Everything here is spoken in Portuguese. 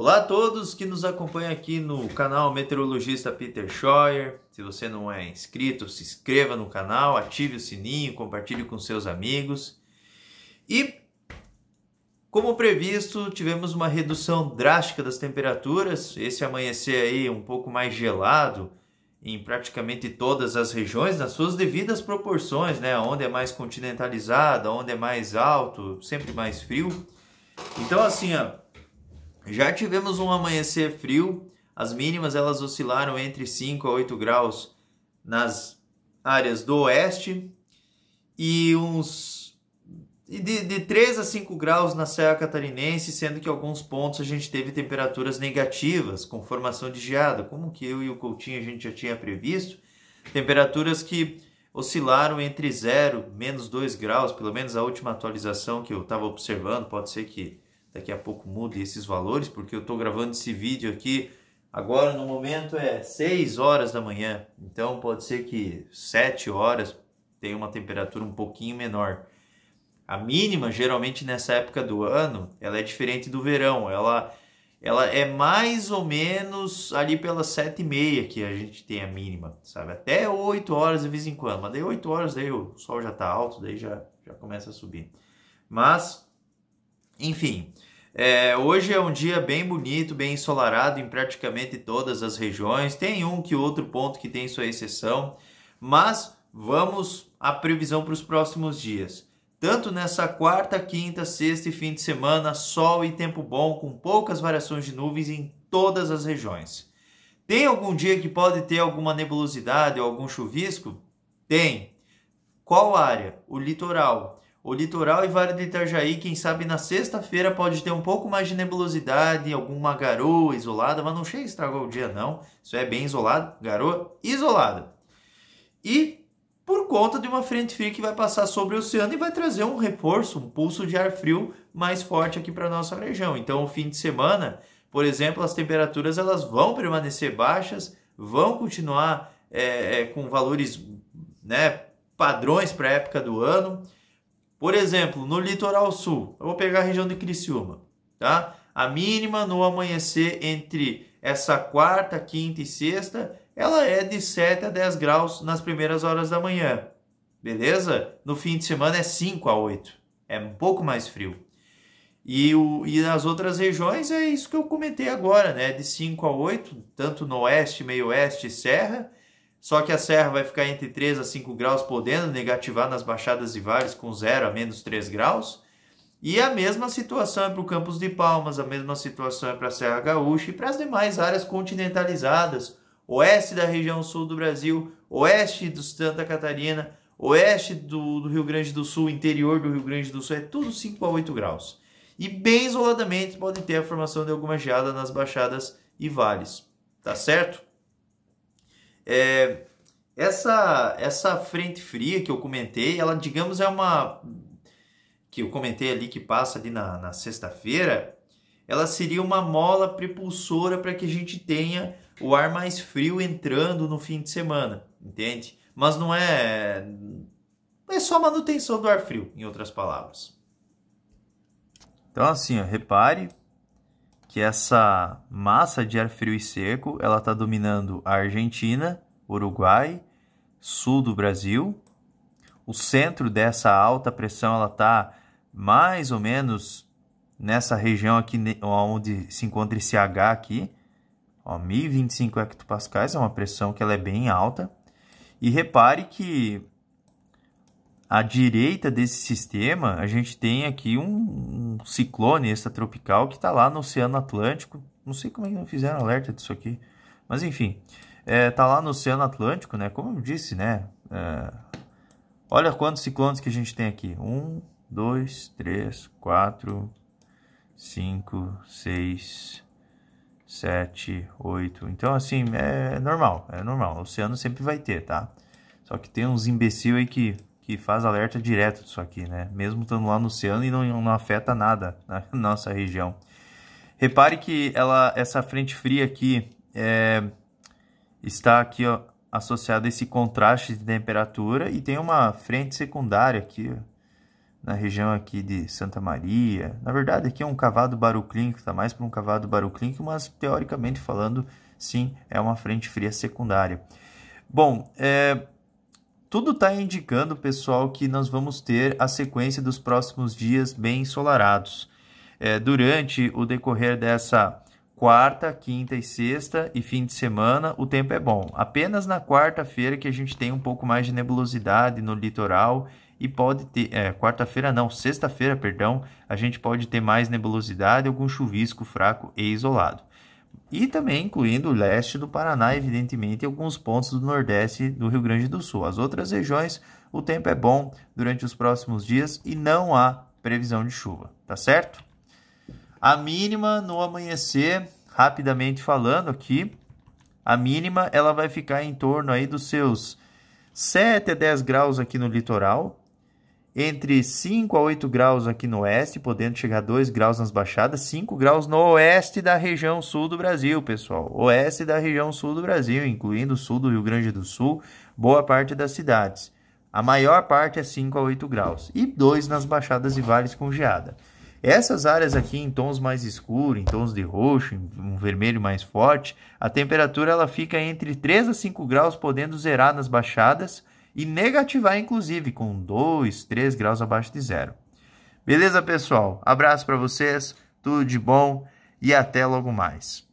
Olá a todos que nos acompanham aqui no canal Meteorologista Peter Scheuer. Se você não é inscrito, se inscreva no canal, ative o sininho, compartilhe com seus amigos. E, como previsto, tivemos uma redução drástica das temperaturas. Esse amanhecer aí um pouco mais gelado em praticamente todas as regiões, nas suas devidas proporções, né? Onde é mais continentalizado, onde é mais alto, sempre mais frio. Então, assim, ó já tivemos um amanhecer frio, as mínimas elas oscilaram entre 5 a 8 graus nas áreas do oeste e uns de, de 3 a 5 graus na Serra Catarinense, sendo que alguns pontos a gente teve temperaturas negativas, com formação de geada, como que eu e o Coutinho a gente já tinha previsto, temperaturas que oscilaram entre 0 menos 2 graus, pelo menos a última atualização que eu estava observando, pode ser que daqui a pouco mude esses valores, porque eu estou gravando esse vídeo aqui agora no momento é 6 horas da manhã, então pode ser que 7 horas tenha uma temperatura um pouquinho menor. A mínima, geralmente nessa época do ano, ela é diferente do verão, ela, ela é mais ou menos ali pelas 7 e meia que a gente tem a mínima, sabe? Até 8 horas de vez em quando, mas daí 8 horas daí o sol já está alto, daí já, já começa a subir. Mas enfim, é, hoje é um dia bem bonito, bem ensolarado em praticamente todas as regiões. Tem um que outro ponto que tem sua exceção, mas vamos à previsão para os próximos dias. Tanto nessa quarta, quinta, sexta e fim de semana, sol e tempo bom, com poucas variações de nuvens em todas as regiões. Tem algum dia que pode ter alguma nebulosidade ou algum chuvisco? Tem. Qual área? O litoral. O litoral e Vale do Itajaí, quem sabe na sexta-feira pode ter um pouco mais de nebulosidade, alguma garoa isolada, mas não chega a estragar o dia não. Isso é bem isolado, garoa isolada. E por conta de uma frente fria que vai passar sobre o oceano e vai trazer um reforço, um pulso de ar frio mais forte aqui para a nossa região. Então, o fim de semana, por exemplo, as temperaturas elas vão permanecer baixas, vão continuar é, com valores, né, padrões para a época do ano. Por exemplo, no litoral sul, eu vou pegar a região de Criciúma, tá? A mínima no amanhecer entre essa quarta, quinta e sexta, ela é de 7 a 10 graus nas primeiras horas da manhã. Beleza? No fim de semana é 5 a 8. É um pouco mais frio. E, o, e nas outras regiões é isso que eu comentei agora, né? De 5 a 8, tanto no oeste, meio oeste, serra, só que a serra vai ficar entre 3 a 5 graus, podendo negativar nas baixadas e vales com 0 a menos 3 graus. E a mesma situação é para o Campos de Palmas, a mesma situação é para a Serra Gaúcha e para as demais áreas continentalizadas, oeste da região sul do Brasil, oeste de Santa Catarina, oeste do, do, Rio Grande do Sul, interior do Rio Grande do Sul, é tudo 5 a 8 graus. E bem isoladamente pode ter a formação de alguma geada nas baixadas e vales. Tá certo? É, essa, essa frente fria que eu comentei, ela, digamos, é uma. que eu comentei ali que passa ali na, na sexta-feira, ela seria uma mola propulsora para que a gente tenha o ar mais frio entrando no fim de semana, entende? Mas não é. É só manutenção do ar frio, em outras palavras. Então, assim, ó, repare que essa massa de ar frio e seco ela está dominando a Argentina, Uruguai, sul do Brasil. O centro dessa alta pressão ela está mais ou menos nessa região aqui onde se encontra esse H aqui, ó, 1025 hectopascais, é uma pressão que ela é bem alta. E repare que à direita desse sistema, a gente tem aqui um, um ciclone extratropical que está lá no Oceano Atlântico. Não sei como é que não fizeram alerta disso aqui, mas enfim, está é, tá lá no Oceano Atlântico, né? Como eu disse, né? É, olha quantos ciclones que a gente tem aqui: um, dois, três, quatro, cinco, seis, sete, oito. Então, assim, é normal, é normal. O oceano sempre vai ter, tá? Só que tem uns imbecil aí que que faz alerta direto disso aqui, né? Mesmo estando lá no oceano e não, não afeta nada na nossa região. Repare que ela, essa frente fria aqui é, está aqui ó, associada a esse contraste de temperatura e tem uma frente secundária aqui ó, na região aqui de Santa Maria. Na verdade, aqui é um cavado baruclínico, está mais para um cavado baruclínico, mas teoricamente falando, sim, é uma frente fria secundária. Bom, é, tudo está indicando, pessoal, que nós vamos ter a sequência dos próximos dias bem ensolarados. É, durante o decorrer dessa quarta, quinta e sexta e fim de semana, o tempo é bom. Apenas na quarta-feira que a gente tem um pouco mais de nebulosidade no litoral e pode ter, é, quarta-feira não, sexta-feira, perdão, a gente pode ter mais nebulosidade, algum chuvisco fraco e isolado e também incluindo o leste do Paraná, evidentemente, e alguns pontos do nordeste do Rio Grande do Sul. As outras regiões, o tempo é bom durante os próximos dias e não há previsão de chuva, tá certo? A mínima no amanhecer, rapidamente falando aqui, a mínima ela vai ficar em torno aí dos seus 7 a 10 graus aqui no litoral, entre 5 a 8 graus aqui no oeste, podendo chegar a 2 graus nas baixadas, 5 graus no oeste da região sul do Brasil, pessoal. Oeste da região sul do Brasil, incluindo o sul do Rio Grande do Sul, boa parte das cidades. A maior parte é 5 a 8 graus e 2 nas baixadas e vales com geada. Essas áreas aqui em tons mais escuros, em tons de roxo, em um vermelho mais forte, a temperatura ela fica entre 3 a 5 graus, podendo zerar nas baixadas e negativar, inclusive, com 2, 3 graus abaixo de zero. Beleza, pessoal? Abraço para vocês, tudo de bom e até logo mais.